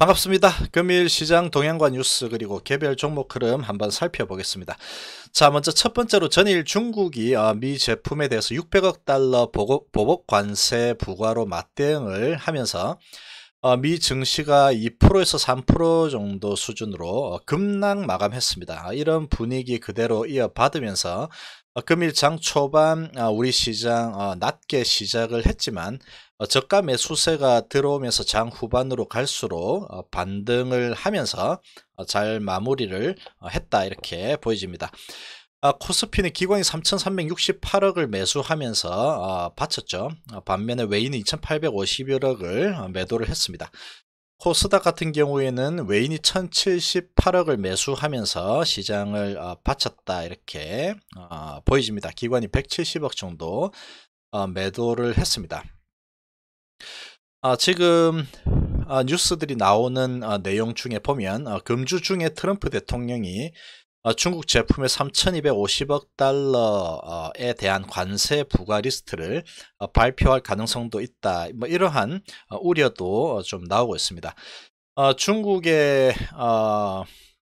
반갑습니다. 금일 시장 동향과 뉴스 그리고 개별 종목 흐름 한번 살펴보겠습니다. 자 먼저 첫 번째로 전일 중국이 어, 미 제품에 대해서 600억 달러 보복 관세 부과로 맞대응을 하면서 어, 미 증시가 2%에서 3% 정도 수준으로 어, 급락 마감했습니다. 이런 분위기 그대로 이어받으면서 어, 금일장 초반 아, 우리 시장 어, 낮게 시작을 했지만 어, 저가 매수세가 들어오면서 장 후반으로 갈수록 반등을 하면서 잘 마무리를 했다 이렇게 보여집니다. 아, 코스피는 기관이 3,368억을 매수하면서 바쳤죠. 반면에 외인은 2,851억을 매도를 했습니다. 코스닥 같은 경우에는 외인이 1078억을 매수하면서 시장을 어, 바쳤다 이렇게 어, 보여집니다. 기관이 170억 정도 어, 매도를 했습니다. 아, 지금 아, 뉴스들이 나오는 아, 내용 중에 보면 어, 금주 중에 트럼프 대통령이 아, 중국 제품의 3,250억 달러에 대한 관세 부과 리스트를 어, 발표할 가능성도 있다. 뭐 이러한 어, 우려도 어, 좀 나오고 있습니다. 중국의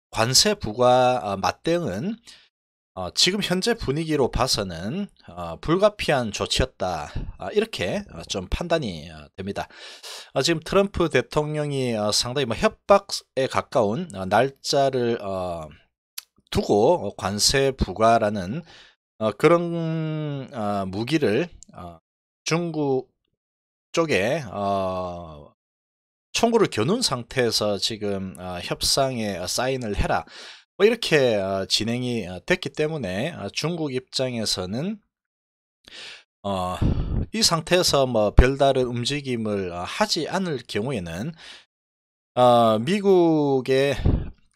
관세 부과 맞대응은 지금 현재 분위기로 봐서는 불가피한 조치였다 아, 이렇게 좀 판단이 됩니다. 지금 트럼프 대통령이 상당히 뭐 협박에 가까운 날짜를 두고 관세 부과라는 어, 그런 어, 무기를 어, 중국 쪽에 총구를 어, 겨눈 상태에서 지금 어, 협상에 사인을 해라 뭐 이렇게 어, 진행이 됐기 때문에 중국 입장에서는 이 상태에서 뭐 별다른 움직임을 하지 않을 경우에는 미국의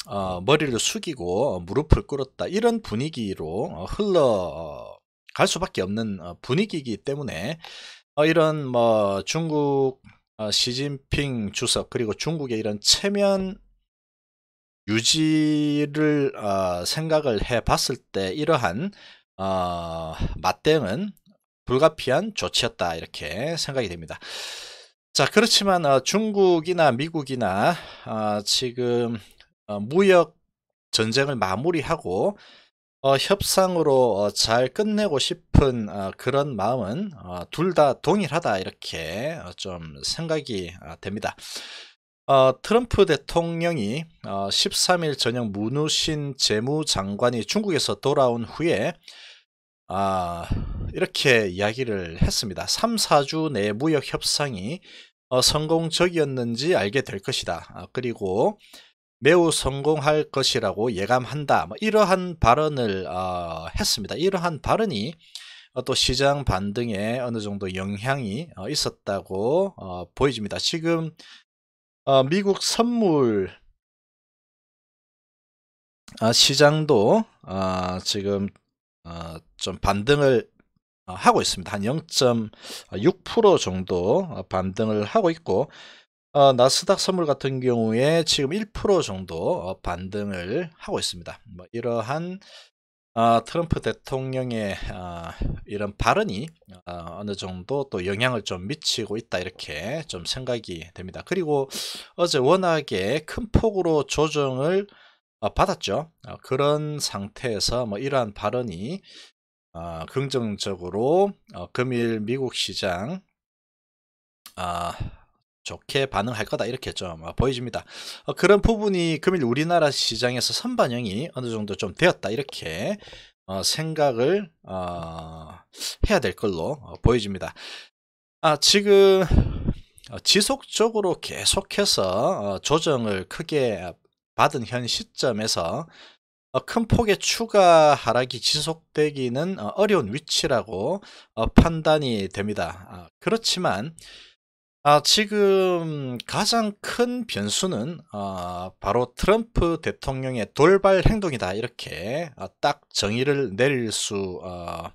어, 머리를 숙이고 무릎을 꿇었다 이런 분위기로 어, 흘러 어, 갈 수밖에 없는 어, 분위기이기 때문에 이런 뭐 중국 시진핑 주석 그리고 중국의 이런 체면 유지를 생각을 해 봤을 때 이러한 맞대응은 불가피한 조치였다 이렇게 생각이 됩니다. 자 그렇지만 중국이나 미국이나 지금 어, 무역 전쟁을 마무리하고 어, 협상으로 어, 잘 끝내고 싶은 어, 그런 마음은 어, 둘다 동일하다 이렇게 어, 좀 생각이 어, 됩니다. 트럼프 대통령이 13일 저녁 문우신 재무장관이 중국에서 돌아온 후에 아, 이렇게 이야기를 했습니다. 3, 4주 내 무역 협상이 성공적이었는지 알게 될 것이다. 아, 그리고 매우 성공할 것이라고 예감한다. 뭐 이러한 발언을 어, 했습니다. 이러한 발언이 어, 또 시장 반등에 어느 정도 영향이 어, 있었다고 어, 보여집니다. 지금 어, 미국 선물 아, 시장도 어, 지금 좀 반등을 하고 있습니다. 한 0.6% 정도 반등을 하고 있고 어, 나스닥 선물 같은 경우에 지금 1% 정도 어, 반등을 하고 있습니다. 뭐 이러한 어, 트럼프 대통령의 어, 이런 발언이 어, 느 정도 또 영향을 좀 미치고 있다 이렇게 좀 생각이 됩니다. 그리고 어제 워낙에 큰 폭으로 조정을 어, 받았죠. 어, 그런 상태에서 뭐 이러한 발언이 어, 긍정적으로 금일 미국 시장 아, 좋게 반응할 거다 이렇게 좀 어, 보여집니다. 어, 그런 부분이 금일 우리나라 시장에서 선반영이 어느 정도 좀 되었다 이렇게 어, 생각을 해야 될 걸로 보여집니다. 아 지금 지속적으로 계속해서 조정을 크게 받은 현 시점에서 큰 폭의 추가 하락이 지속되기는 어려운 위치라고 판단이 됩니다. 아, 그렇지만 아, 지금 가장 큰 변수는 아, 바로 트럼프 대통령의 돌발 행동이다 이렇게 아, 딱 정의를 내릴 수 아,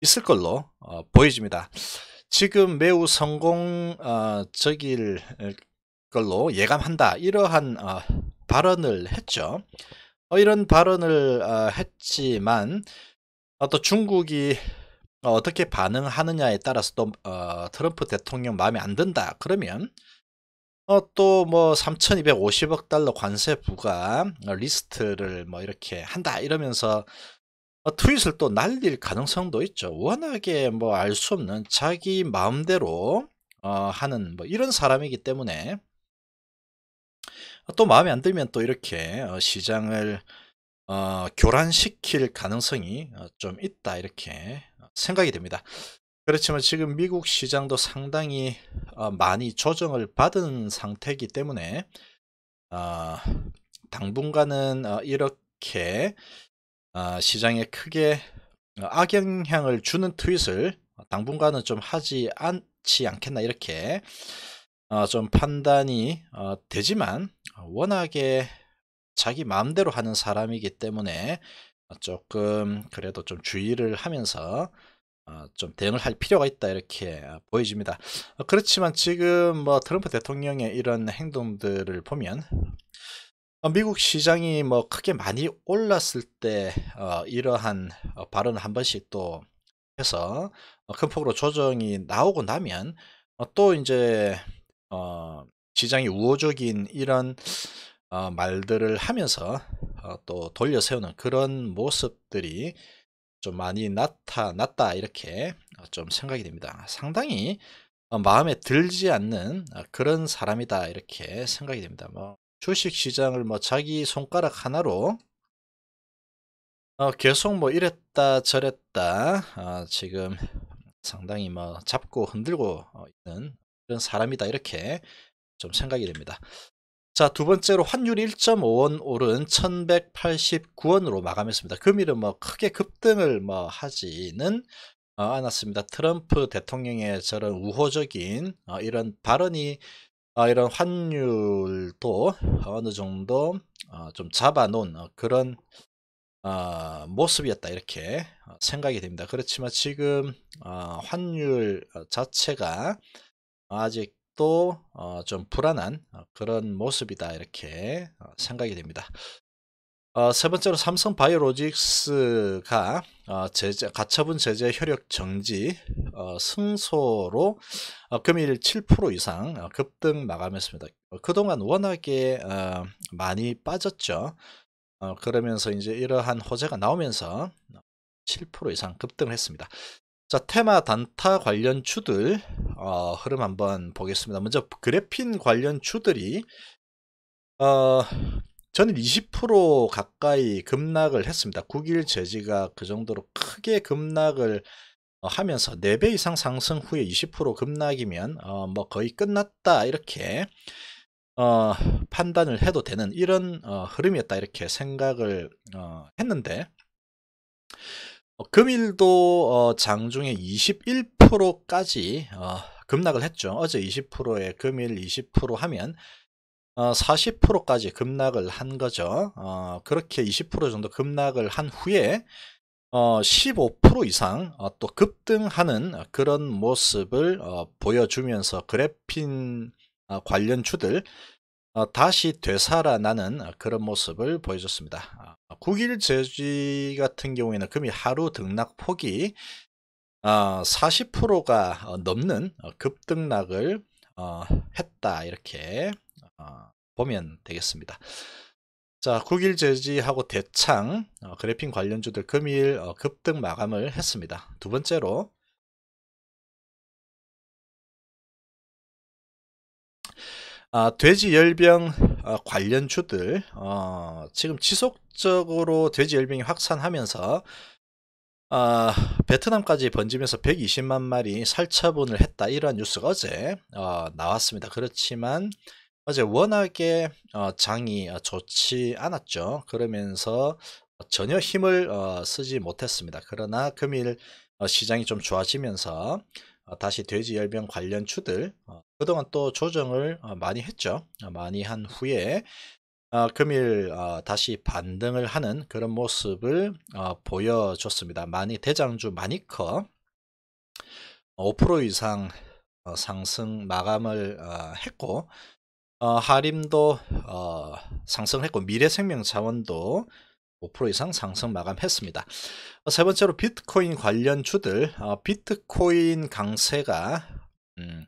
있을 걸로 어, 보여집니다. 지금 매우 성공적일 아, 걸로 예감한다 이러한 어, 발언을 했죠. 어, 이런 발언을 아, 했지만 또 중국이 어, 어떻게 반응하느냐에 따라서 또 어, 트럼프 대통령 마음에 안 든다 그러면 어, 또뭐 3,250억 달러 관세 부과 어, 리스트를 뭐 이렇게 한다 이러면서 어, 트윗을 또 날릴 가능성도 있죠. 워낙에 뭐 알 수 없는 자기 마음대로 어, 하는 뭐 이런 사람이기 때문에 어, 또 마음에 안 들면 또 이렇게 시장을 교란시킬 가능성이 좀 있다 이렇게 생각이 됩니다. 그렇지만 지금 미국 시장도 상당히 어, 많이 조정을 받은 상태이기 때문에 어, 당분간은 어, 이렇게 시장에 크게 악영향을 주는 트윗을 당분간은 좀 하지 않지 않겠나 이렇게 좀 판단이 되지만 워낙에 자기 마음대로 하는 사람이기 때문에 어, 조금 그래도 좀 주의를 하면서 어, 좀 대응을 할 필요가 있다 이렇게 어, 보여집니다. 그렇지만 지금 뭐 트럼프 대통령의 이런 행동들을 보면 미국 시장이 뭐 크게 많이 올랐을 때 이러한 발언 한 번씩 또 해서 큰 폭으로 조정이 나오고 나면 또 이제 시장이 우호적인 이런 어, 말들을 하면서 어, 또 돌려 세우는 그런 모습들이 좀 많이 나타났다 이렇게 어, 좀 생각이 됩니다. 상당히 어, 마음에 들지 않는 어, 그런 사람이다 이렇게 생각이 됩니다. 뭐 주식 시장을 뭐 자기 손가락 하나로 어, 계속 뭐 이랬다 저랬다 어, 지금 상당히 뭐 잡고 흔들고 있는 그런 사람이다 이렇게 좀 생각이 됩니다. 자, 두 번째로 환율 1.5원 오른 1189원으로 마감했습니다. 금일은 그 뭐 크게 급등을 뭐 하지는 어, 않았습니다. 트럼프 대통령의 저런 우호적인 어, 이런 발언이 어, 이런 환율도 어느 정도 좀 잡아놓은 그런 모습이었다 이렇게 생각이 됩니다. 그렇지만 지금 환율 자체가 아직 또좀 어, 불안한 어, 그런 모습이다 이렇게 어, 생각이 됩니다. 세 번째로 삼성 바이오로직스가 제재, 가처분 제재 효력 정지 승소로 금일 7% 이상 급등 마감했습니다. 그동안 워낙에 많이 빠졌죠. 그러면서 이제 이러한 호재가 나오면서 7% 이상 급등했습니다. 자, 테마 단타 관련 추들 어, 흐름 한번 보겠습니다. 먼저 그래핀 관련 추들이 어, 저는 20% 가까이 급락을 했습니다. 9일 제지가 그 정도로 크게 급락을 어, 하면서 4배 이상 상승 후에 20% 급락이면 어, 뭐 거의 끝났다 이렇게 어, 판단을 해도 되는 이런 어, 흐름이었다 이렇게 생각을 어, 했는데 어, 금일도 어, 장중에 21%까지 어, 급락을 했죠. 어제 20%에 금일 20% 하면 어, 40%까지 급락을 한 거죠. 어, 그렇게 20% 정도 급락을 한 후에 어, 15% 이상 어, 또 급등하는 그런 모습을 어, 보여주면서 그래핀 어, 관련주들 어, 다시 되살아나는 그런 모습을 보여줬습니다. 9일 아, 제지 같은 경우에는 금이 하루 등락폭이 40%가 어, 어, 넘는 급등락을 했다 이렇게 보면 되겠습니다. 자, 9일 제지하고 대창 그래핀 관련주들 금일 급등 마감을 했습니다. 두 번째로 아, 돼지 열병 아, 관련주들 어, 지금 지속적으로 돼지 열병이 확산하면서 어, 베트남까지 번지면서 120만 마리 살처분을 했다 이러한 뉴스가 어제 어, 나왔습니다. 그렇지만 어제 워낙에 어, 장이 좋지 않았죠. 그러면서 전혀 힘을 어, 쓰지 못했습니다. 그러나 금일 어, 시장이 좀 좋아지면서 어, 다시 돼지 열병 관련 추들 어, 그동안 또 조정을 어, 많이 했죠. 많이 한 후에 금일 다시 반등을 하는 그런 모습을 보여줬습니다. 많이 대장주 많이 커5% 이상 상승 마감을 했고 하림도 상승했고 미래생명자원도 5% 이상 상승 마감했습니다. 어, 세 번째로 비트코인 관련 주들, 어, 비트코인 강세가 음,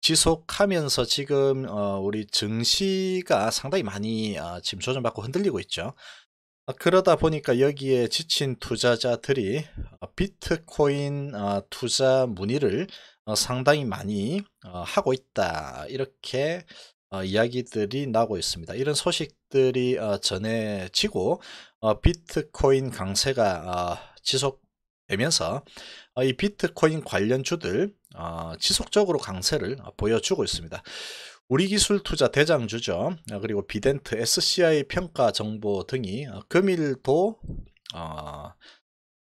지속하면서 지금 어, 우리 증시가 상당히 많이 지금 조정받고 흔들리고 있죠. 그러다 보니까 여기에 지친 투자자들이 비트코인 투자 문의를 상당히 많이 하고 있다 이렇게 이야기들이 나고 오 있습니다. 이런 소식 들이 어, 전해지고 어, 비트코인 강세가 어, 지속되면서 어, 이 비트코인 관련주들 어, 지속적으로 강세를 보여주고 있습니다. 우리기술투자 대장주죠. 어, 그리고 비덴트, SCI 평가 정보 등이 어, 금일도 어,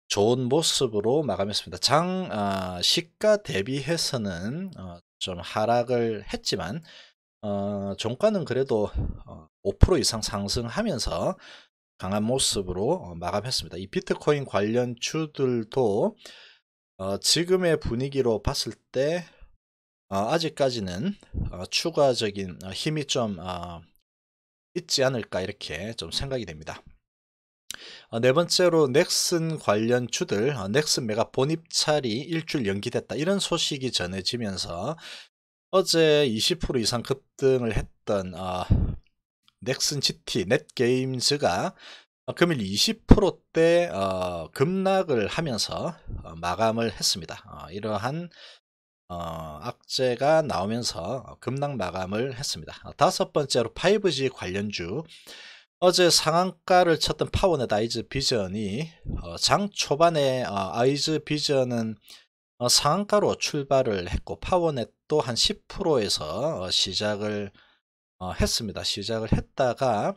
좋은 모습으로 마감했습니다. 장 어, 시가 대비해서는 어, 좀 하락을 했지만 어, 종가는 그래도 5% 어, 이상 상승하면서 강한 모습으로 어, 마감했습니다. 이 비트코인 관련 주들도 어, 지금의 분위기로 봤을 때 어, 아직까지는 어, 추가적인 어, 힘이 좀 있지 않을까 이렇게 좀 생각이 됩니다. 네 번째로 넥슨 관련 주들 넥슨 메가 본입찰이 일주일 연기됐다 이런 소식이 전해지면서 어제 20% 이상 급등을 했던 아, 어, 넥슨 GT 넷게임즈가 금일 20%대 어, 급락을 하면서 어, 마감을 했습니다. 어, 이러한 어, 악재가 나오면서 어, 급락 마감을 했습니다. 어, 다섯 번째로 5G 관련주 어제 상한가를 쳤던 파워넷 아이즈 비전이 장 초반에 아이즈 비전은 상한가로 출발을 했고 파워넷 또한 10%에서 어, 시작을 어, 했습니다. 시작을 했다가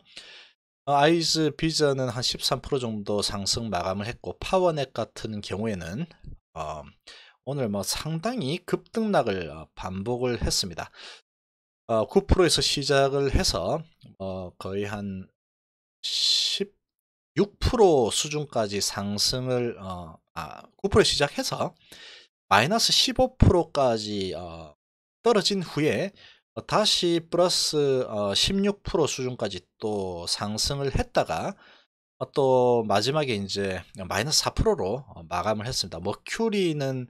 어, 아이즈 비전은 한13% 정도 상승 마감을 했고 파워넷 같은 경우에는 오늘 뭐 상당히 급등락을 반복을 했습니다. 9%에서 시작을 해서 거의 한 16% 수준까지 상승을 어, 아, 9% 시작해서 마이너스 15%까지 어, 떨어진 후에 어, 다시 플러스 16% 어, 수준까지 또 상승을 했다가 어, 또 마지막에 이제 마이너스 4%로 마감을 했습니다. 머큐리는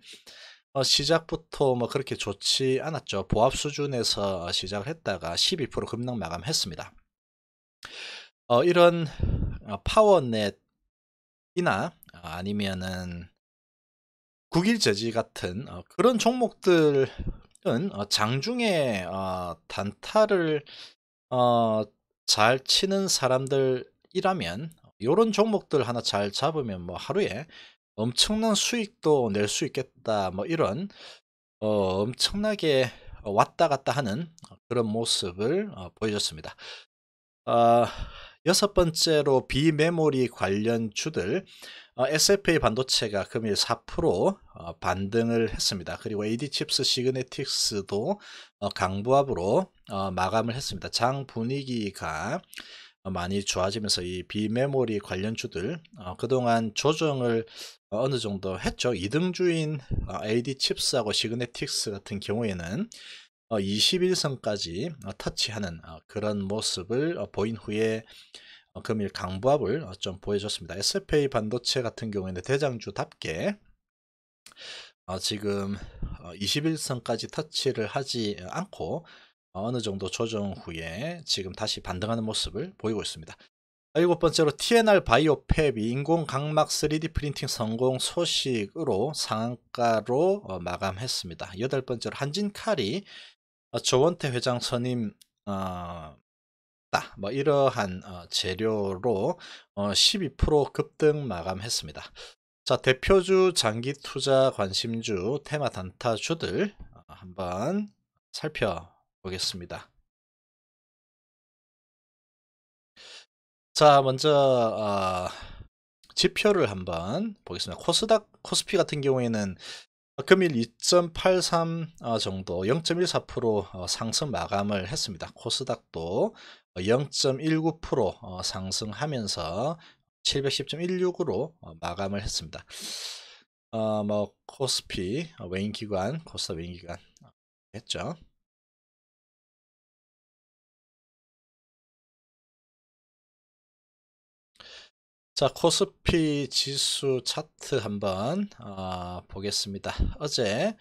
뭐 시작부터 뭐 그렇게 좋지 않았죠. 보합 수준에서 시작을 했다가 12% 급락 마감했습니다. 어, 이런 파워넷이나 아니면은 국일재지 같은 그런 종목들 어, 장중에 어, 단타를 어, 잘 치는 사람들이라면 이런 종목들 하나 잘 잡으면 뭐 하루에 엄청난 수익도 낼 수 있겠다 뭐 이런 엄청나게 왔다 갔다 하는 그런 모습을 보여줬습니다. 아, 여섯 번째로 비메모리 관련 주들 SFA 어, 반도체가 금일 4% 어, 반등을 했습니다. 그리고 AD 칩스 시그네틱스도 어, 강부합으로 마감을 했습니다. 장 분위기가 많이 좋아지면서 이 비메모리 관련주들 그동안 조정을 어느 정도 했죠. 이등주인 AD 칩스하고 시그네틱스 같은 경우에는 21선까지 어, 어, 터치하는 어, 그런 모습을 보인 후에 금일 강부합을좀 보여줬습니다. SPA 반도체 같은 경우에는 대장주답게 지금 21선까지 터치를 하지 않고 어느 정도 조정 후에 지금 다시 반등하는 모습을 보이고 있습니다. 일곱 번째로 TNR 바이오팹이 인공 각막 3D 프린팅 성공 소식으로 상한가로 마감했습니다. 여덟 번째로 한진칼이 어, 조원태 회장 선임 어, 뭐 이러한 어, 재료로 12% 어, 급등 마감했습니다. 자 대표주 장기 투자 관심주 테마 단타주들 한번 살펴보겠습니다. 자 먼저 어, 지표를 한번 보겠습니다. 코스닥 코스피 같은 경우에는 어, 금일 2.83 어, 정도 0.14% 어, 상승 마감을 했습니다. 코스닥도 0.19% 상승하면서 710.16으로 마감을 했습니다. 어, 뭐 코스피 외인기관 코스닥 외인기관 했죠. 자, 코스피 지수 차트 한번 어, 보겠습니다. 어제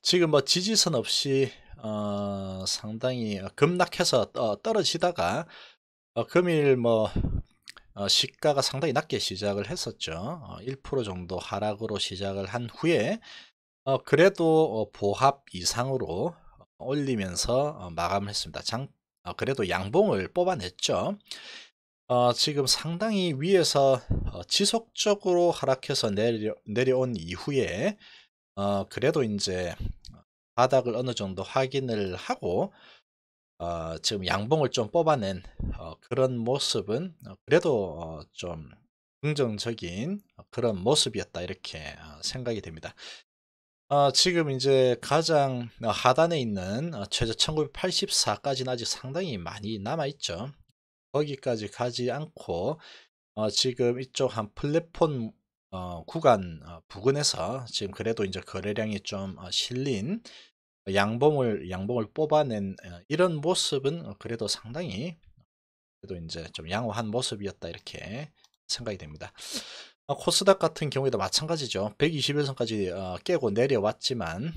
지금 뭐 지지선 없이 어, 상당히 급락해서 어, 떨어지다가 금일 뭐 어, 시가가 상당히 낮게 시작을 했었죠. 1% 어, 정도 하락으로 시작을 한 후에 어, 그래도 보합 이상으로 올리면서 마감했습니다. 장 그래도 양봉을 뽑아냈죠. 어, 지금 상당히 위에서 어, 지속적으로 하락해서 내려, 내려온 이후에 어, 그래도 이제 바닥을 어느 정도 확인을 하고 어, 지금 양봉을 좀 뽑아낸 어, 그런 모습은 어, 그래도 어, 좀 긍정적인 그런 모습이었다 이렇게 어, 생각이 됩니다. 어, 지금 이제 가장 하단에 있는 어, 최저 1984까지는 아직 상당히 많이 남아있죠. 거기까지 가지 않고 어, 지금 이쪽 한 플랫폼 어, 구간 어, 부근에서 지금 그래도 이제 거래량이 좀 어, 실린 양봉을 양봉을 뽑아낸 어, 이런 모습은 그래도 상당히 그래도 이제 좀 양호한 모습이었다 이렇게 생각이 됩니다. 어, 코스닥 같은 경우에도 마찬가지죠. 121선까지 깨고 내려왔지만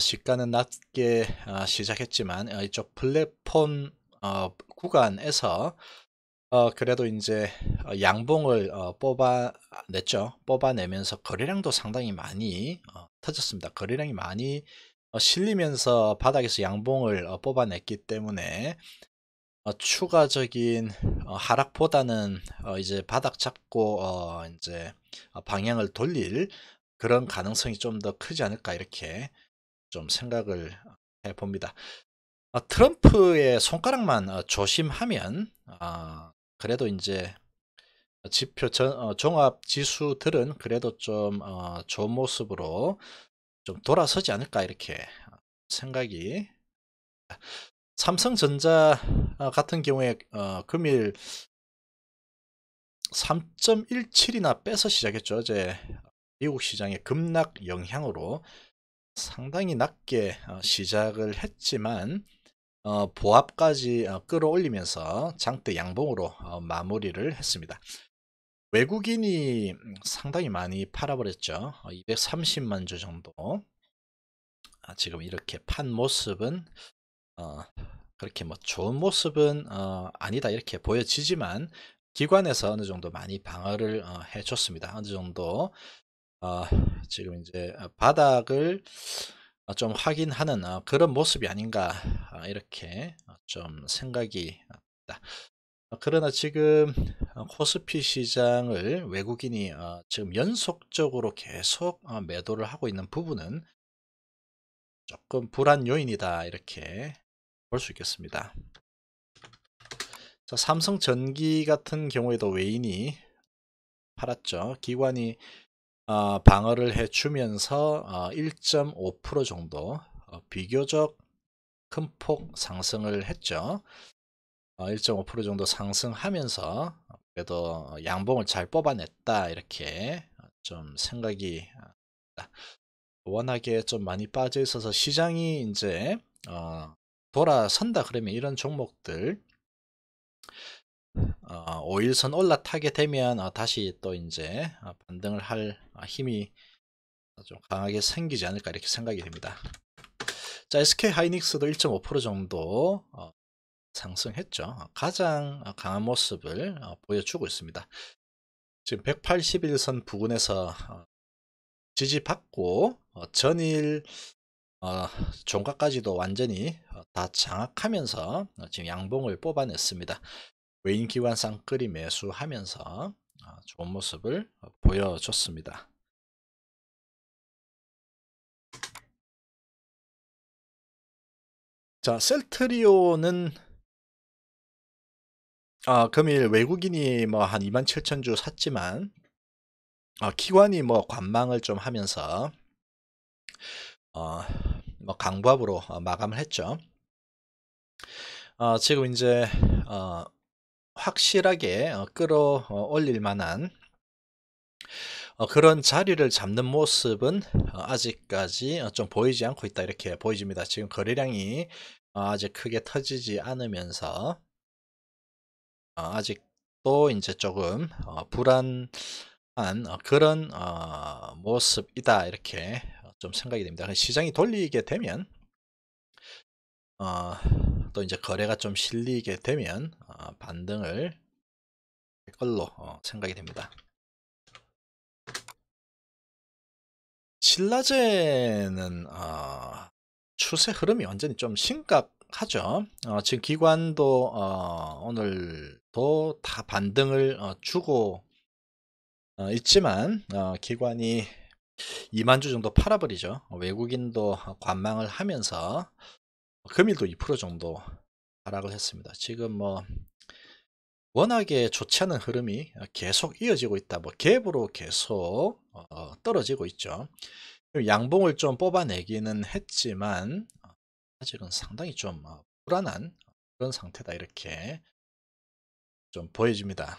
시가는 낮게 시작했지만 이쪽 플랫폼 어, 구간에서 어, 그래도 이제 어, 양봉을 어, 뽑아냈죠. 뽑아내면서 거래량도 상당히 많이 어, 터졌습니다. 거래량이 많이 어, 실리면서 바닥에서 양봉을 어, 뽑아냈기 때문에 추가적인 하락보다는 이제 바닥 잡고 이제 방향을 돌릴 그런 가능성이 좀 더 크지 않을까 이렇게 좀 생각을 해봅니다. 어, 트럼프의 손가락만 어, 조심하면 아, 그래도 이제 지표 어, 종합 지수들은 그래도 좀 좋은 모습으로 좀 돌아서지 않을까 이렇게 생각이 삼성전자 같은 경우에 금일 3.17이나 빼서 시작했죠. 어제 미국 시장의 급락 영향으로 상당히 낮게 시작을 했지만 어, 보합까지 어, 끌어올리면서 장대 양봉으로 어, 마무리를 했습니다. 외국인이 음, 상당히 많이 팔아버렸죠. 230만 어, 주 정도. 아, 지금 이렇게 판 모습은 어, 그렇게 뭐 좋은 모습은 어, 아니다 이렇게 보여지지만 기관에서 어느 정도 많이 방어를 해줬습니다. 어느 정도 지금 이제 바닥을 어, 좀확인 하는 어, 그런 모습이 아닌가 어, 이렇게 좀 생각이 납니다. 그러나 지금 코스피 시장을 외국인이 지금 연속적으로 계속 매도를 하고 있는 부분은 조금 불안 요인이다 이렇게 볼 수 있겠습니다. 삼성전기 같은 경우에도 외인이 팔았죠. 기관이 어, 방어를 해주면서 1.5% 어, 정도 어, 비교적 큰 폭 상승을 했죠. 1.5% 정도 상승하면서 그래도 양봉을 잘 뽑아냈다 이렇게 좀 생각이 워낙에 좀 많이 빠져 있어서 시장이 이제 돌아선다 그러면 이런 종목들 어, 5일선 올라타게 되면 어, 다시 또 이제 어, 반등을 할 어, 힘이 좀 강하게 생기지 않을까 이렇게 생각이 됩니다. 자, SK 하이닉스도 1.5% 정도 어, 상승했죠. 어, 가장 강한 모습을 보여주고 있습니다. 지금 181선 부근에서 지지받고 전일 종가까지도 완전히 다 장악하면서 지금 양봉을 뽑아냈습니다. 외인기관상 끌이 매수하면서 어, 좋은 모습을 보여줬습니다. 자, 셀트리오는 아, 금일 외국인이 뭐 한2만7천주 샀지만 어, 기관이 뭐 관망을 좀 하면서 어, 뭐 강보합으로 어, 마감을 했죠. 어, 지금 이제 어, 확실하게 어, 끌어올릴 어, 만한 어, 그런 자리를 잡는 모습은 아직까지 좀 보이지 않고 있다 이렇게 보여집니다. 지금 거래량이 아직 크게 터지지 않으면서 아직도 이제 조금 불안한 그런 모습이다 이렇게 좀 생각이 됩니다. 그러니까 시장이 돌리게 되면 또 이제 거래가 좀 실리게 되면 어, 반등을 할 걸로 어, 생각이 됩니다. 신라제는 어, 추세 흐름이 완전히 좀 심각하죠. 어, 지금 기관도 어, 오늘도 다 반등을 어, 주고 있지만 기관이 2만 주 정도 팔아버리죠. 외국인도 관망을 하면서 금일도 2% 정도 하락을 했습니다. 지금 뭐 워낙에 좋지 않은 흐름이 계속 이어지고 있다. 뭐 갭으로 계속 어, 떨어지고 있죠. 양봉을 좀 뽑아내기는 했지만 어, 아직은 상당히 좀 어, 불안한 그런 상태다 이렇게 좀 보여집니다.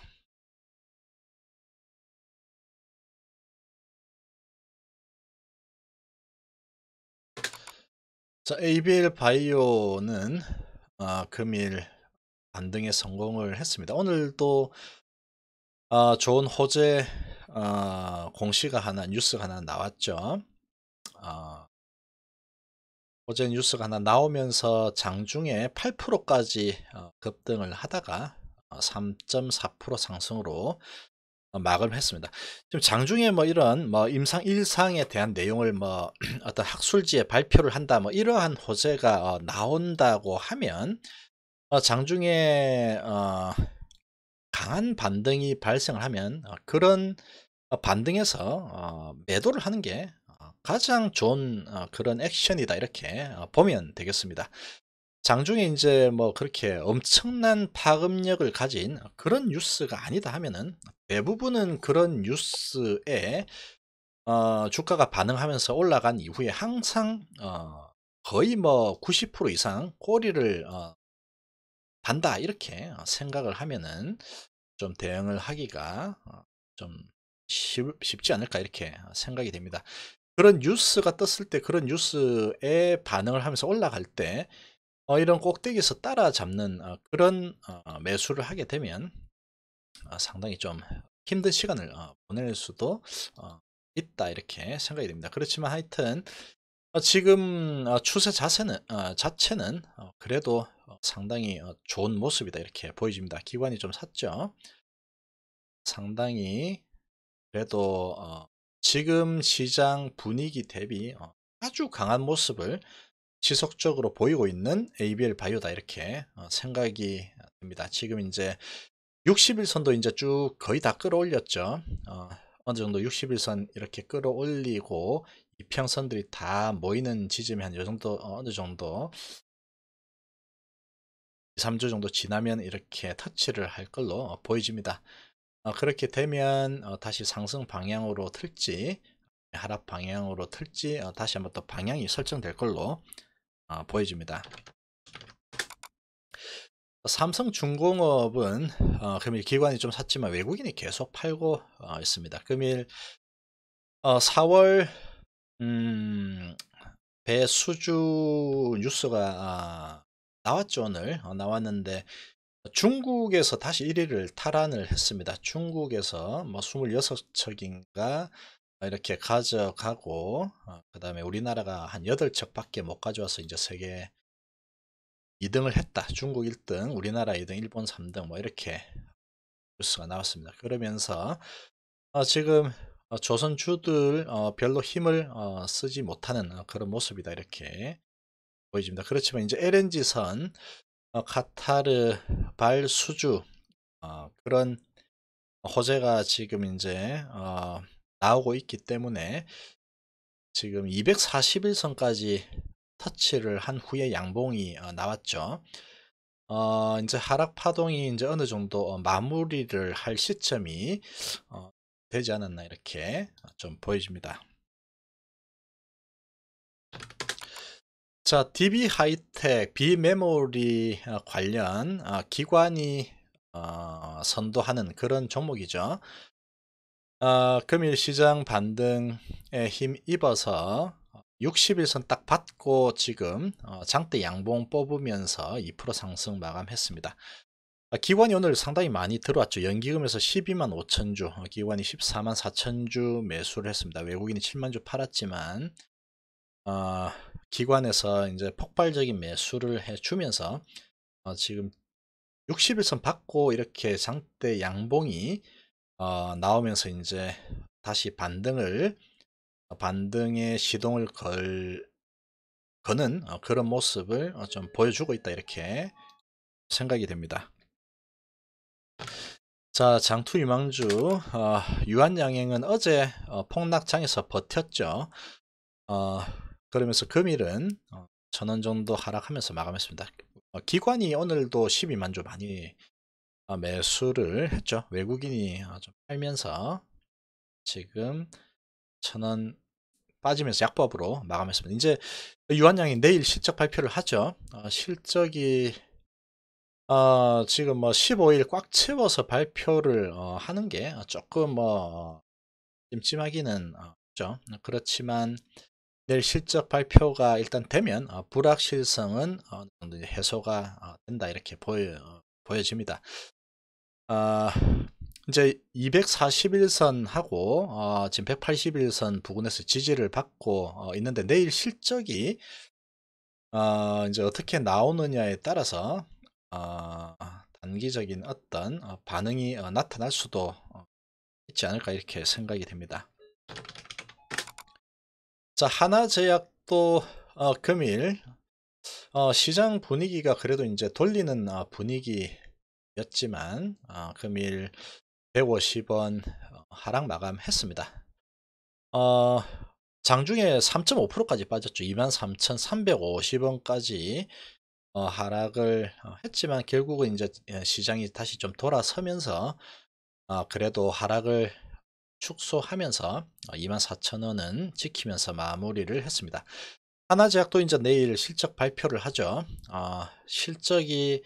자, ABL 바이오는 아, 금일 반등에 성공을 했습니다. 오늘도 아, 좋은 호재 아, 공시가 하나, 뉴스가 하나 나왔죠. 아, 어제 뉴스가 하나 나오면서 장중에 8%까지 어, 급등을 하다가 3.4% 어, 상승으로 마감을 어, 했습니다. 지금 장중에 뭐 이런 뭐 임상 일상에 대한 내용을 뭐 어떤 학술지에 발표를 한다 뭐 이러한 호재가 어, 나온다고 하면 어, 장중에 강한 반등이 발생을 하면 그런 반등에서 매도를 하는 게 가장 좋은 그런 액션이다 이렇게 보면 되겠습니다. 장중에 이제 뭐 그렇게 엄청난 파급력을 가진 그런 뉴스가 아니다 하면은 대부분은 그런 뉴스에 어, 주가가 반응하면서 올라간 이후에 항상 어, 거의 뭐 90% 이상 꼬리를 어, 단다 이렇게 생각을 하면은 좀 대응을 하기가 어, 좀 쉽, 쉽지 않을까 이렇게 생각이 됩니다. 그런 뉴스가 떴을 때 그런 뉴스에 반응을 하면서 올라갈 때 어, 이런 꼭대기에서 따라잡는 어, 그런 어, 매수를 하게 되면 어, 상당히 좀 힘든 시간을 어, 보낼 수도 어, 있다 이렇게 생각이 됩니다. 그렇지만 하여튼 지금 추세 자세는 자체는 그래도 상당히 좋은 모습이다 이렇게 보여집니다. 기관이 좀 샀죠. 상당히 그래도 지금 시장 분위기 대비 아주 강한 모습을 지속적으로 보이고 있는 ABL 바이오다 이렇게 어, 생각이 됩니다. 지금 이제 60일선도 이제 쭉 거의 다 끌어올렸죠. 어, 느 정도 60일선 이렇게 끌어올리고 이평선들이 다 모이는 지점이 한 요 정도 어, 어느 정도 3주 정도 지나면 이렇게 터치를 할 걸로 어, 보여집니다. 그렇게 되면 다시 상승 방향으로 틀지 하락 방향으로 틀지 다시 한번 또 방향이 설정될 걸로 어, 보여줍니다. 삼성중공업은 어, 금일 기관이 좀 샀지만 외국인이 계속 팔고 어, 있습니다. 금일 어, 4월 음, 배수주 뉴스가 아, 나왔죠 오늘 어, 나왔는데 중국에서 다시 1위를 탈환을 했습니다. 중국에서 뭐 26척인가 이렇게 가져가고 어, 그 다음에 우리나라가 한 8척밖에 못 가져와서 이제 세계 2등을 했다. 중국 1등, 우리나라 2등, 일본 3등 뭐 이렇게 뉴스가 나왔습니다. 그러면서 어, 지금 어, 조선주들 어, 별로 힘을 어, 쓰지 못하는 어, 그런 모습이다 이렇게 보여집니다. 그렇지만 이제 LNG선 카타르 발 수주 그런 호재가 지금 이제 나오고 있기 때문에 지금 241선까지 터치를 한 후에 양봉이 어, 나왔죠. 어, 이제 하락 파동이 이제 어느 정도 어, 마무리를 할 시점이 어, 되지 않았나 이렇게 어, 좀 보여집니다. 자, DB 하이텍 비 메모리 관련 기관이 선도하는 그런 종목이죠. 어, 금일 시장 반등에 힘 입어서 60일선 딱 받고 지금 어, 장대 양봉 뽑으면서 2% 상승 마감했습니다. 어, 기관이 오늘 상당히 많이 들어왔죠. 연기금에서 12만 5천 주, 어, 기관이 14만 4천 주 매수를 했습니다. 외국인이 7만 주 팔았지만 어, 기관에서 이제 폭발적인 매수를 해주면서 어, 지금 60일선 받고 이렇게 장대 양봉이 어, 나오면서 이제 다시 반등을 어, 반등의 시동을 걸 거는 어, 그런 모습을 어, 좀 보여주고 있다 이렇게 생각이 됩니다. 자 장투 유망주 어, 유한양행은 어제 어, 폭락장에서 버텼죠. 어, 그러면서 금일은 천 원 정도 하락하면서 마감했습니다. 기관이 오늘도 12만 주 많이 아, 매수를 했죠. 외국인이 아, 좀 팔면서 지금 천 원 빠지면서 약법으로 마감했습니다. 이제 유한양이 내일 실적 발표를 하죠. 어, 실적이 어, 지금 뭐 15일 꽉 채워서 발표를 어, 하는 게 조금 뭐 찜찜하기는 하죠. 그렇지만 내일 실적 발표가 일단 되면 어, 불확실성은 해소가 어, 된다 이렇게 보여, 보여집니다. 아, 이제 241선하고 어, 지금 181선 부근에서 지지를 받고 어, 있는데 내일 실적이 어, 이제 어떻게 나오느냐에 따라서 어, 단기적인 어떤 어, 반응이 나타날 수도 있지 않을까 이렇게 생각이 됩니다. 자 하나제약도 금일 시장 분위기가 그래도 이제 돌리는 분위기 였지만 어, 금일 150원 어, 하락 마감했습니다. 어, 장중에 3.5%까지 빠졌죠. 23,350원까지 어, 하락을 어, 했지만 결국은 이제 예, 시장이 다시 좀 돌아서면서 어, 그래도 하락을 축소하면서 24,000원은 어, 지키면서 마무리를 했습니다. 하나제약도 이제 내일 실적 발표를 하죠. 어, 실적이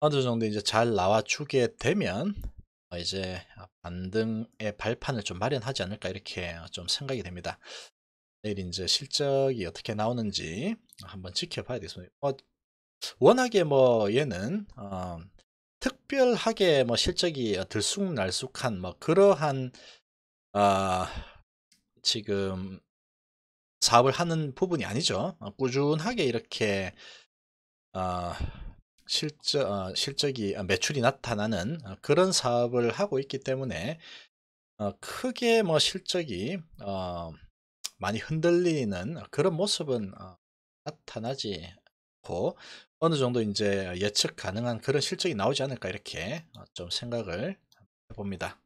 어느 정도 이제 잘 나와 주게 되면 어, 이제 반등의 발판을 좀 마련하지 않을까 이렇게 좀 생각이 됩니다. 내일 이제 실적이 어떻게 나오는지 한번 지켜봐야 되겠습니다. 뭐 워낙에 뭐 얘는 어, 특별하게 뭐 실적이 들쑥날쑥한 뭐 그러한 어, 지금 사업을 하는 부분이 아니죠. 어, 꾸준하게 이렇게 어, 실적, 어, 실적이 어, 매출이 나타나는 어, 그런 사업을 하고 있기 때문에 어, 크게 뭐 실적이 어, 많이 흔들리는 그런 모습은 어, 나타나지 않고 어느 정도 이제 예측 가능한 그런 실적이 나오지 않을까 이렇게 좀 생각을 해봅니다.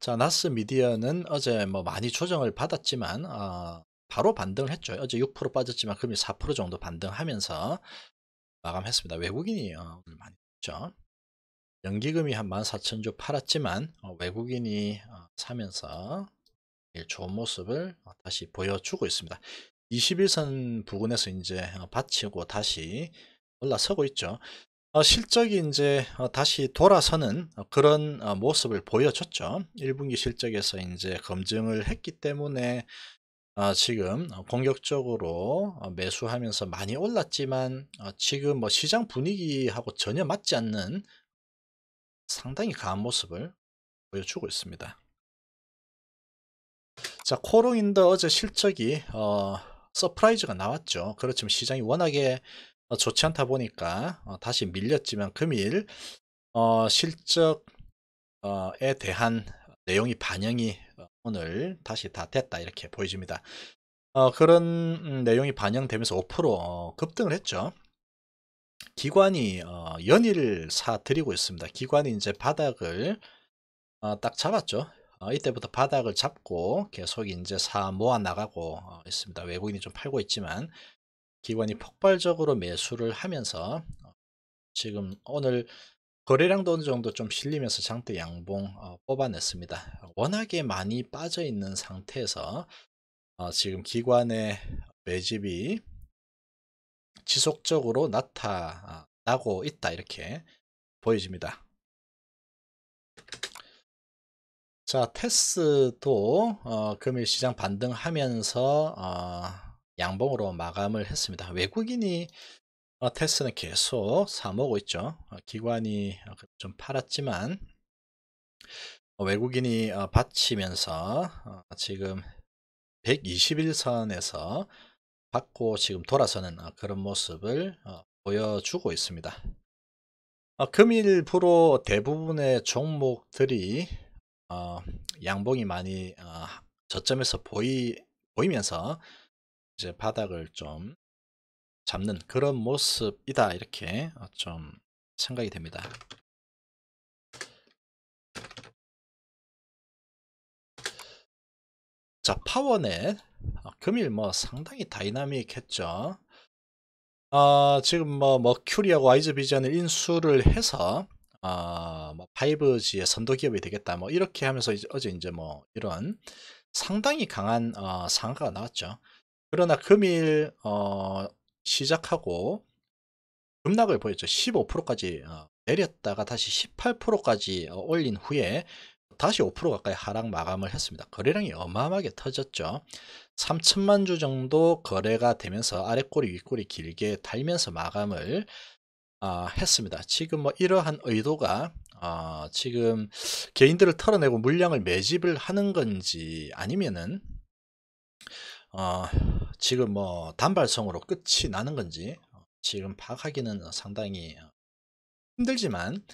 자, 나스 미디어는 어제 뭐 많이 조정을 받았지만 어, 바로 반등을 했죠. 어제 6% 빠졌지만 금일 4% 정도 반등하면서 마감했습니다. 외국인이 오늘 많이 죠 연기금이 한 14,000조 팔았지만 어, 외국인이 어, 사면서 좋은 모습을 어, 다시 보여주고 있습니다. 21선 부근에서 이제 받치고 다시 올라서고 있죠. 실적이 이제 다시 돌아서는 그런 모습을 보여줬죠. 1분기 실적에서 이제 검증을 했기 때문에 어, 지금 어, 공격적으로 어, 매수하면서 많이 올랐지만 지금 뭐 시장 분위기하고 전혀 맞지 않는 상당히 강한 모습을 보여주고 있습니다. 자, 코롱인더 어제 실적이 어, 서프라이즈가 나왔죠. 그렇지만 시장이 워낙에 좋지 않다 보니까 다시 밀렸지만 금일 어, 실적에 대한 내용이 반영이 어, 오늘 다시 다 됐다 이렇게 보여집니다. 어, 그런 음, 내용이 반영되면서 5% 어, 급등을 했죠. 기관이 어, 연일 사들이고 있습니다. 기관이 이제 바닥을 딱 잡았죠. 이때부터 바닥을 잡고 계속 이제 사 모아 나가고 있습니다. 외국인이 좀 팔고 있지만 기관이 폭발적으로 매수를 하면서 지금 오늘 거래량도 어느 정도 좀 실리면서 장대 양봉 어, 뽑아냈습니다. 워낙에 많이 빠져 있는 상태에서 어, 지금 기관의 매집이 지속적으로 나타나고 있다 이렇게 보여집니다. 자 테스도 어, 금일 시장 반등하면서 어, 양봉으로 마감을 했습니다. 외국인이 테스는 계속 사모고 있죠. 어, 기관이 어, 좀 팔았지만 어, 외국인이 받치면서 지금 121선에서 받고 지금 돌아서는 그런 모습을 보여주고 있습니다. 금일부로 대부분의 종목들이 양봉이 많이 저점에서 보이, 보이면서 이제 바닥을 좀 잡는 그런 모습이다 이렇게 어, 좀 생각이 됩니다. 자 파워넷 어, 금일 뭐 상당히 다이나믹했죠. 어, 지금 뭐 머큐리하고 뭐 와이즈 비전을 인수를 해서 어, 뭐 5G의 선도 기업이 되겠다 뭐 이렇게 하면서 이제 어제 이제 뭐 이런 상당히 강한 어, 상가가 나왔죠. 그러나 금일 어, 시작하고 급락을 보였죠. 15%까지 어, 내렸다가 다시 18%까지 어, 올린 후에 다시 5% 가까이 하락 마감을 했습니다. 거래량이 어마어마하게 터졌죠. 3천만 주 정도 거래가 되면서 아래꼬리 윗꼬리 길게 달면서 마감을 아, 했습니다. 지금 뭐 이러한 의도가 어, 지금 개인들을 털어내고 물량을 매집을 하는 건지 아니면은 어, 지금 뭐 단발성으로 끝이 나는 건지 어, 지금 파악하기는 상당히 어, 힘들지만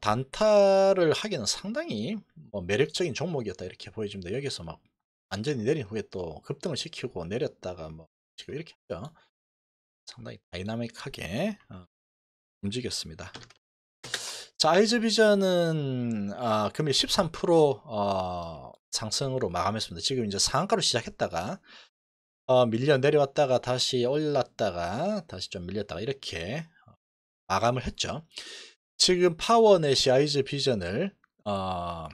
단타를 하기는 상당히 뭐 매력적인 종목이었다 이렇게 보여집니다. 여기서 막 완전히 내린 후에 또 급등을 시키고 내렸다가 뭐 지금 이렇게 하죠. 상당히 다이나믹하게 움직였습니다. 자, 아이즈비전은 아, 금일 13% 어, 상승으로 마감했습니다. 지금 이제 상한가로 시작했다가 어, 밀려 내려왔다가 다시 올랐다가 다시 좀 밀렸다가 이렇게 어, 마감을 했죠. 지금 파워넷이 아이즈 비전을 어,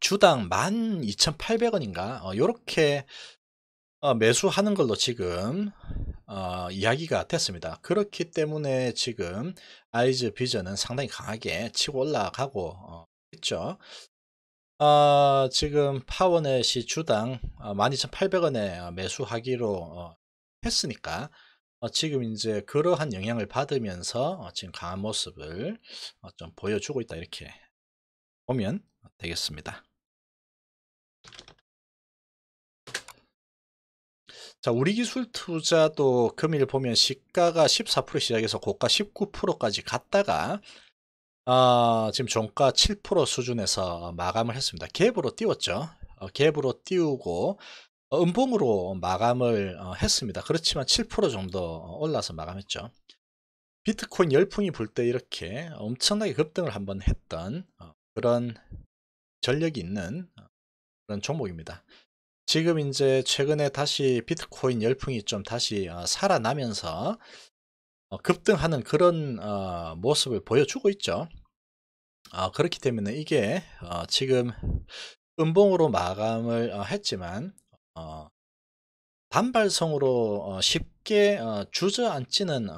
주당 12,800원인가 이렇게 어, 어, 매수하는 걸로 지금 어, 이야기가 됐습니다. 그렇기 때문에 지금 아이즈 비전은 상당히 강하게 치고 올라가고 어, 있죠. 어, 지금 파워넷이 주당 12,800원에 어, 어, 매수하기로 어, 했으니까 지금 이제 그러한 영향을 받으면서 지금 강한 모습을 좀 보여주고 있다 이렇게 보면 되겠습니다. 자, 우리 기술 투자도 금일 보면 시가가 14% 시작해서 고가 19%까지 갔다가 어, 지금 종가 7% 수준에서 마감을 했습니다. 갭으로 띄웠죠. 어, 갭으로 띄우고 어, 음봉으로 마감을 했습니다. 그렇지만 7% 정도 올라서 마감했죠. 비트코인 열풍이 불 때 이렇게 엄청나게 급등을 한번 했던 그런 전력이 있는 그런 종목입니다. 지금 이제 최근에 다시 비트코인 열풍이 좀 다시 살아나면서 어, 급등하는 그런 어, 모습을 보여주고 있죠. 아, 그렇기 때문에 이게 어, 지금 음봉으로 마감을 했지만 단발성으로 쉽게 주저앉지는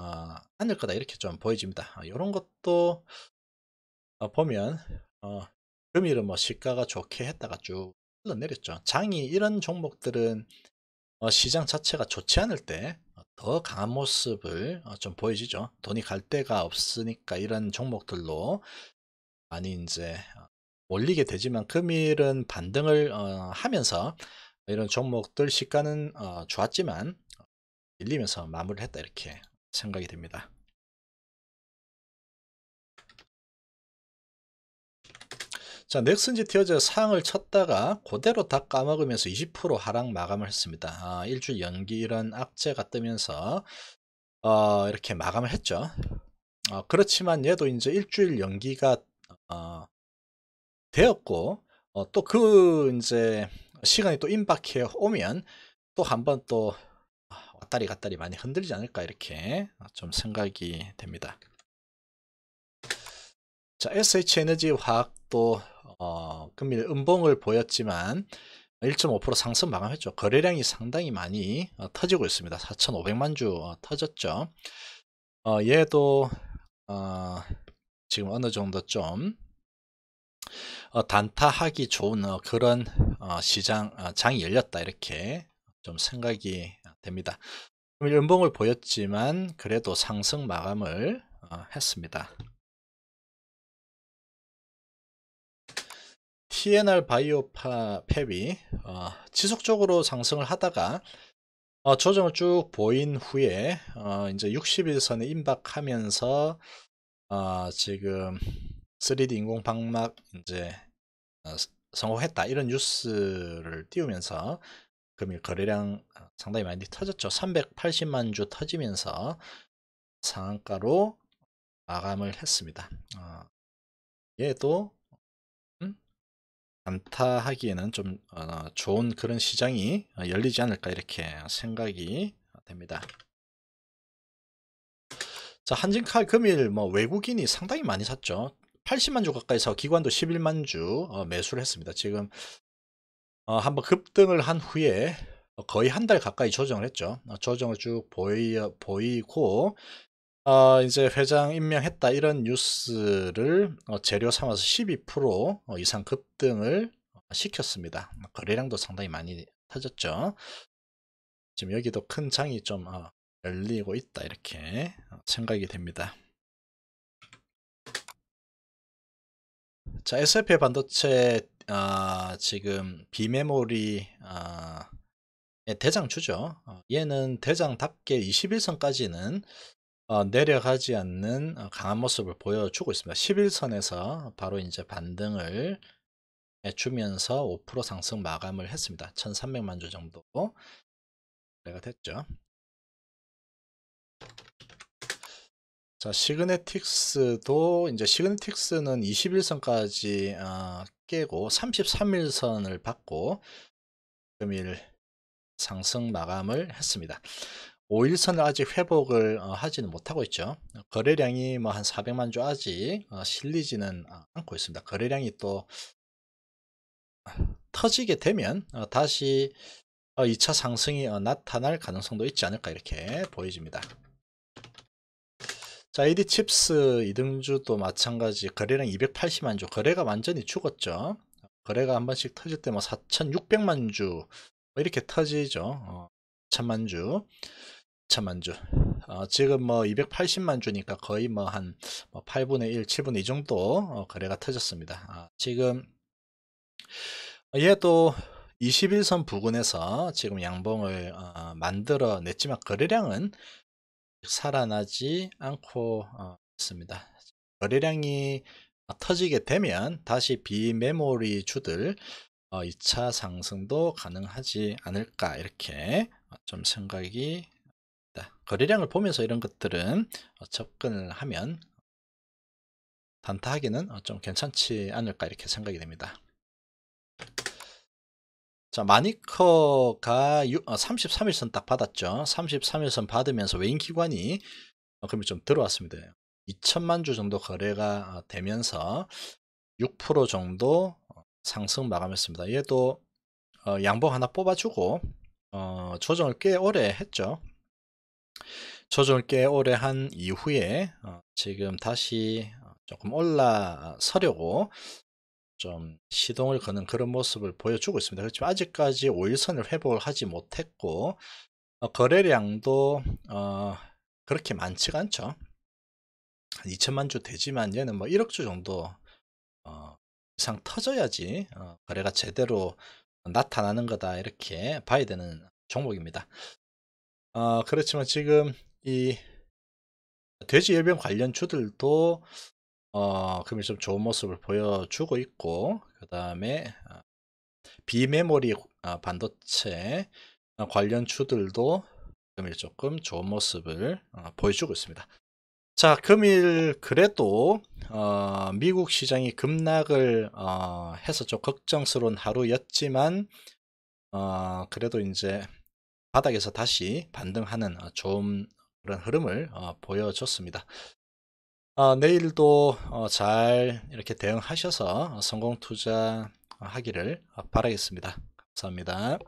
않을 거다 이렇게 좀 보여집니다. 이런 아, 것도 보면 금일은 뭐 시가가 좋게 했다가 쭉 흘러내렸죠. 장이 이런 종목들은 시장 자체가 좋지 않을 때더 강한 모습을 어, 좀보여주죠 돈이 갈 데가 없으니까 이런 종목들로 많이 이제 올리게 어, 되지만 금일은 반등을 어, 하면서 이런 종목들 시가는 좋았지만 밀리면서 마무리를 했다 이렇게 생각이 됩니다. 자, 넥슨지 티어즈 상을 쳤다가 그대로 다 까먹으면서 20% 하락 마감을 했습니다. 아, 일주일 연기란 악재가 뜨면서 어, 이렇게 마감을 했죠. 어, 그렇지만 얘도 이제 일주일 연기가 어, 되었고 어, 또 그 이제 시간이 또 임박해 오면 또 한번 또 아, 왔다리 갔다리 많이 흔들리지 않을까 이렇게 좀 생각이 됩니다. 자, SH 에너지 화학도 어, 금일 음봉을 보였지만 1.5% 상승 마감했죠. 거래량이 상당히 많이 어, 터지고 있습니다. 4,500만 주 어, 터졌죠. 어, 얘도 어, 지금 어느 정도 좀 어, 단타하기 좋은 어, 그런 시장 장이 열렸다 이렇게 좀 생각이 됩니다. 금일 음봉을 보였지만 그래도 상승 마감을 했습니다. TNR 바이오파 팹이 어, 지속적으로 상승을 하다가 어, 조정을 쭉 보인 후에 어, 이제 60일선에 임박하면서 어, 지금 3D 인공 박막 이제 어, 성공했다 이런 뉴스를 띄우면서 금일 거래량 어, 상당히 많이 터졌죠. 380만 주 터지면서 상한가로 마감을 했습니다. 어, 얘도 않다 하기에는 좀 어, 좋은 그런 시장이 열리지 않을까 이렇게 생각이 됩니다. 자 한진칼 금일 뭐 외국인이 상당히 많이 샀죠. 80만 주 가까이 서 기관도 11만 주 어, 매수를 했습니다. 지금 어, 한번 급등을 한 후에 거의 한 달 가까이 조정을 했죠. 조정을 쭉 보이, 보이고 어, 이제 회장 임명했다 이런 뉴스를 어, 재료 삼아서 12% 어, 이상 급등을 시켰습니다. 거래량도 상당히 많이 터졌죠. 지금 여기도 큰 장이 좀 어, 열리고 있다 이렇게 어, 생각이 됩니다. 자, SFP 반도체 지금 비메모리 대장주죠. 얘는 대장답게 21선까지는 어, 내려가지 않는 어, 강한 모습을 보여주고 있습니다. 11선에서 바로 이제 반등을 해 주면서 5% 상승 마감을 했습니다. 1300만 주 정도 거가 됐죠. 자, 시그네틱스도 이제 시그네틱스는 21선까지 어, 깨고 33일선을 받고 금일 상승 마감을 했습니다. 5일선을 아직 회복을 어, 하지는 못하고 있죠. 거래량이 뭐 한 400만 주 아직 어, 실리지는 어, 않고 있습니다. 거래량이 또 터지게 되면 다시 2차 상승이 나타날 가능성도 있지 않을까 이렇게 보여집니다. 자, AD 칩스 이등주도 마찬가지 거래량 280만 주 거래가 완전히 죽었죠. 거래가 한 번씩 터질 때뭐 4,600만 주 뭐 이렇게 터지죠. 1 0만주 2천만 주. 어, 지금 뭐 280만 주니까 거의 뭐 한 8분의 뭐 1, 7분의 2 정도 어, 거래가 터졌습니다. 아, 지금 얘도 21선 부근에서 지금 양봉을 어, 만들어 냈지만 거래량은 살아나지 않고 어, 있습니다. 거래량이 터지게 되면 다시 비메모리 주들 2차 어, 상승도 가능하지 않을까 이렇게 어, 좀 생각이 거래량을 보면서 이런 것들은 어, 접근을 하면 단타하기는 어, 좀 괜찮지 않을까 이렇게 생각이 됩니다. 자, 마니커가 33일선 어, 딱 받았죠. 33일선 받으면서 외인 기관이 그러좀 들어왔습니다. 2천만 주 정도 거래가 되면서 6% 정도 상승 마감했습니다. 얘도 양봉 하나 뽑아주고 조정을 꽤 오래 했죠. 조정을 꽤 오래 한 이후에 어, 지금 다시 어, 조금 올라서려고 좀 시동을 거는 그런 모습을 보여주고 있습니다. 그렇지만 아직까지 5일선을 회복을 하지 못했고 어, 거래량도 그렇게 많지가 않죠. 2천만 주 되지만 얘는 뭐 1억 주 정도 이상 터져야지 거래가 제대로 나타나는 거다 이렇게 봐야 되는 종목입니다. 어, 그렇지만 지금 이 돼지 열병 관련 주들도 어, 금일 좀 좋은 모습을 보여주고 있고 그 다음에 아, 비메모리 아, 반도체 어, 관련 주들도 금일 조금 좋은 모습을 어, 보여주고 있습니다. 자 금일 그래도 어, 미국 시장이 급락을 어, 해서 좀 걱정스러운 하루였지만 어, 그래도 이제 바닥에서 다시 반등하는 어, 좋은 그런 흐름을 어, 보여줬습니다. 어, 내일도 잘 이렇게 대응하셔서 성공 투자하기를 바라겠습니다. 감사합니다.